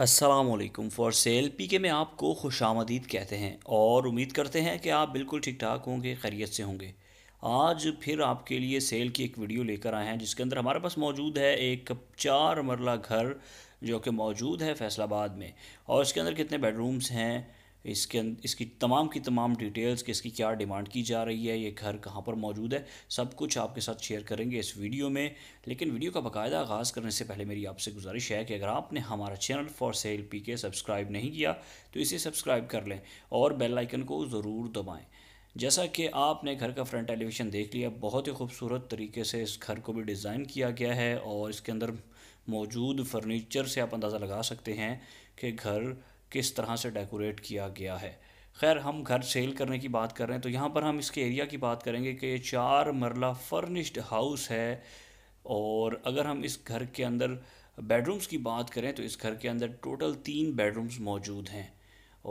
Aslam for sale P के में आपको खुश आमदीद कहते हैं और उम्मीद करते हैं कि आप बिल्कुल ठीक ठाक होंगे खैरियत से होंगे आज फिर आपके लिए सेल की एक वीडियो लेकर आए हैं जिसके अंदर हमारे पास मौजूद है एक चार मरला घर जो कि मौजूद है फैसलाबाद में और इसके अंदर कितने बेडरूम्स हैं इसके अं-, इसकी तमाम की तमाम डिटेल्स कि इसकी क्या डिमांड की जा रही है ये घर कहाँ पर मौजूद है सब कुछ आपके साथ शेयर करेंगे इस वीडियो में लेकिन वीडियो का बाकायदा आगाज़ करने से पहले मेरी आपसे गुजारिश है कि अगर आपने हमारा channel for sale P K subscribe नहीं किया तो इसे सब्सक्राइब कर लें और बेल आइकन को ज़रूर दबाएँ जैसा कि आपने घर का फ्रंट एलिवेशन देख लिया बहुत ही खूबसूरत तरीके से इस घर को भी डिज़ाइन किया गया है और इसके अंदर मौजूद फर्नीचर से आप अंदाज़ा लगा सकते हैं कि घर किस तरह से डेकोरेट किया गया है खैर हम घर सेल करने की बात कर रहे हैं तो यहाँ पर हम इसके एरिया की बात करेंगे कि ये चार मरला फर्निश्ड हाउस है और अगर हम इस घर के अंदर बेडरूम्स की बात करें तो इस घर के अंदर टोटल तीन बेडरूम्स मौजूद हैं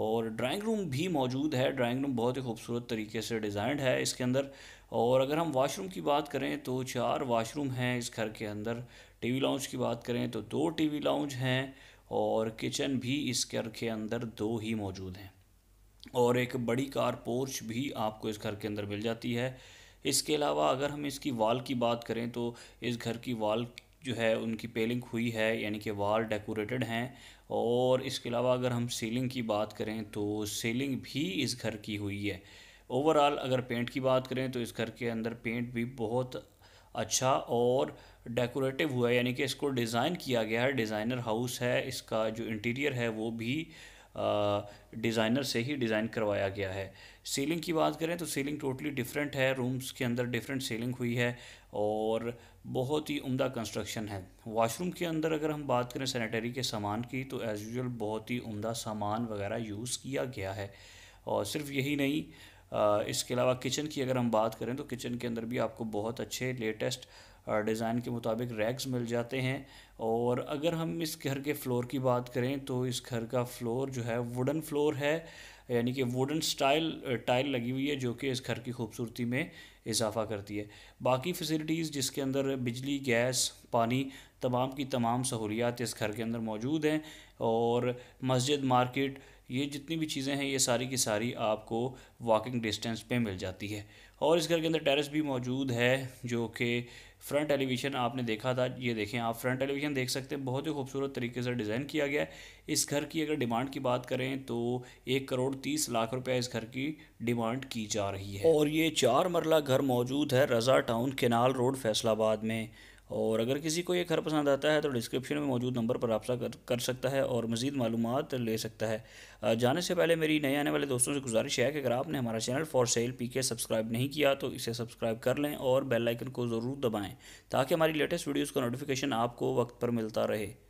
और ड्राइंग रूम भी मौजूद है ड्राइंग रूम बहुत ही खूबसूरत तरीके से डिज़ाइंड है इसके अंदर और अगर हम वाशरूम की बात करें तो चार वाशरूम हैं इस घर के अंदर टीवी लाउंज की बात करें तो दो टीवी लाउंज हैं और किचन भी इस घर के अंदर दो ही मौजूद हैं और एक बड़ी कार पोर्च भी आपको इस घर के अंदर मिल जाती है इसके अलावा अगर हम इसकी वाल की बात करें तो इस घर की वाल जो है उनकी पेलिंग हुई है यानी कि वाल डेकोरेटेड हैं और इसके अलावा अगर हम सीलिंग की बात करें तो सीलिंग भी इस घर की हुई है ओवरऑल अगर पेंट की बात करें तो इस घर के अंदर पेंट भी बहुत अच्छा और डेकोरेटिव हुआ है यानी कि इसको डिज़ाइन किया गया है डिज़ाइनर हाउस है इसका जो इंटीरियर है वो भी डिज़ाइनर से ही डिज़ाइन करवाया गया है सीलिंग की बात करें तो सीलिंग टोटली डिफरेंट है रूम्स के अंदर डिफरेंट सीलिंग हुई है और बहुत ही उम्दा कंस्ट्रक्शन है वॉशरूम के अंदर अगर हम बात करें सैनिटरी के सामान की तो एज़ यूजल बहुत ही उम्दा सामान वगैरह यूज़ किया गया है और सिर्फ यही नहीं इसके अलावा किचन की अगर हम बात करें तो किचन के अंदर भी आपको बहुत अच्छे लेटेस्ट डिज़ाइन के मुताबिक रैक्स मिल जाते हैं और अगर हम इस घर के फ्लोर की बात करें तो इस घर का फ्लोर जो है वुडन फ्लोर है यानी कि वुडन स्टाइल टाइल लगी हुई है जो कि इस घर की खूबसूरती में इजाफा करती है बाकी फैसिलिटीज़ जिसके अंदर बिजली गैस पानी तमाम की तमाम सहूलियात इस घर के अंदर मौजूद हैं और मस्जिद मार्केट ये जितनी भी चीज़ें हैं ये सारी की सारी आपको वॉकिंग डिस्टेंस पे मिल जाती है और इस घर के अंदर टेरेस भी मौजूद है जो कि फ्रंट एलिवेशन आपने देखा था ये देखें आप फ्रंट एलिवेशन देख सकते हैं बहुत ही खूबसूरत तरीके से डिज़ाइन किया गया है इस घर की अगर डिमांड की बात करें तो एक करोड़ तीस लाख रुपया इस घर की डिमांड की जा रही है और ये चार मरला घर मौजूद है Raza town canal road Faisalabad में और अगर किसी को ये घर पसंद आता है तो डिस्क्रिप्शन में मौजूद नंबर पर रबा कर, कर सकता है और मज़ीद मालूम ले सकता है जाने से पहले मेरी नए आने वाले दोस्तों से गुजारिश है कि अगर आपने हमारा channel for sale P K subscribe नहीं किया तो इसे सब्सक्राइब कर लें और बेल आइकन को ज़रूर दबाएँ ताकि हमारी लेटेस्ट वीडियोज़ का नोटिफिकेशन आपको वक्त पर मिलता रहे